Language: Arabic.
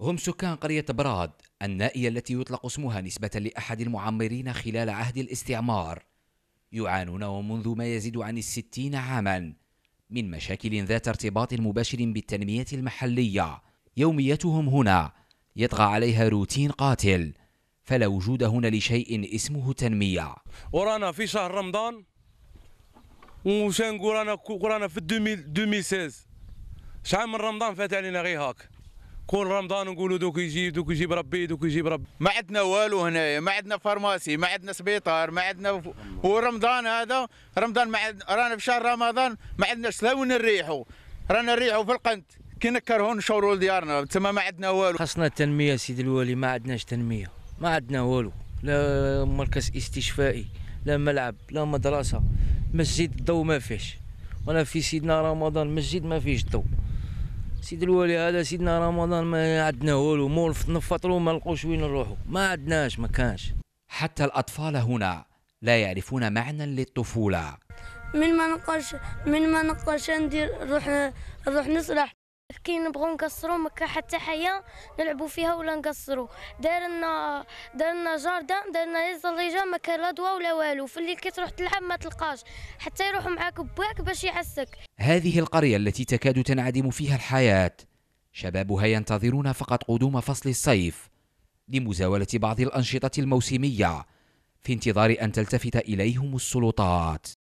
هم سكان قرية براد النائية التي يطلق اسمها نسبة لأحد المعمرين خلال عهد الاستعمار يعانون ومنذ ما يزيد عن الستين عاما من مشاكل ذات ارتباط مباشر بالتنمية المحلية يوميتهم هنا يطغى عليها روتين قاتل فلا وجود هنا لشيء اسمه تنمية ورانا في شهر رمضان وشنقول رانا في 2016 شعام من رمضان فات علينا غير هاك كل رمضان نقولوا دوك يجيب دوك يجيب ربي دوك يجيب ربي ما عندنا والو هنايا ما عندنا فارماسي ما عندنا سبيطار ما عندنا ورمضان هذا رمضان ما عندنا رانا في شهر رمضان ما عندناش لا وين نريحوا رانا نريحوا في القنت كي نكرهوا نشوروا لديارنا تما ما عندنا والو خاصنا التنميه سيدي الوالي ما عندناش تنميه ما عندنا والو لا مركز استشفائي لا ملعب لا مدرسه مسجد الضو ما فيش وانا في سيدنا رمضان مسجد ما فيش الضو سيد الوالي هذا سيدنا رمضان ما عندنا والو مول نفطرو ما لقوش وين نروحوا ما عندناش ما كانش حتى الأطفال هنا لا يعرفون معنى للطفولة من ما نقاش من ما نقاش ندير نروح نروح نسرح كي نبغوا نقصروا ما كان حتى حياه نلعبوا فيها ولا نقصروا دارنا دارنا جاردان دارنا الزليجه ما كان لا دوا ولا والو في الليل كي تروح تلعب ما تلقاش حتى يروح معاك باك باش يعسك هذه القريه التي تكاد تنعدم فيها الحياه شبابها ينتظرون فقط قدوم فصل الصيف لمزاوله بعض الانشطه الموسميه في انتظار ان تلتفت اليهم السلطات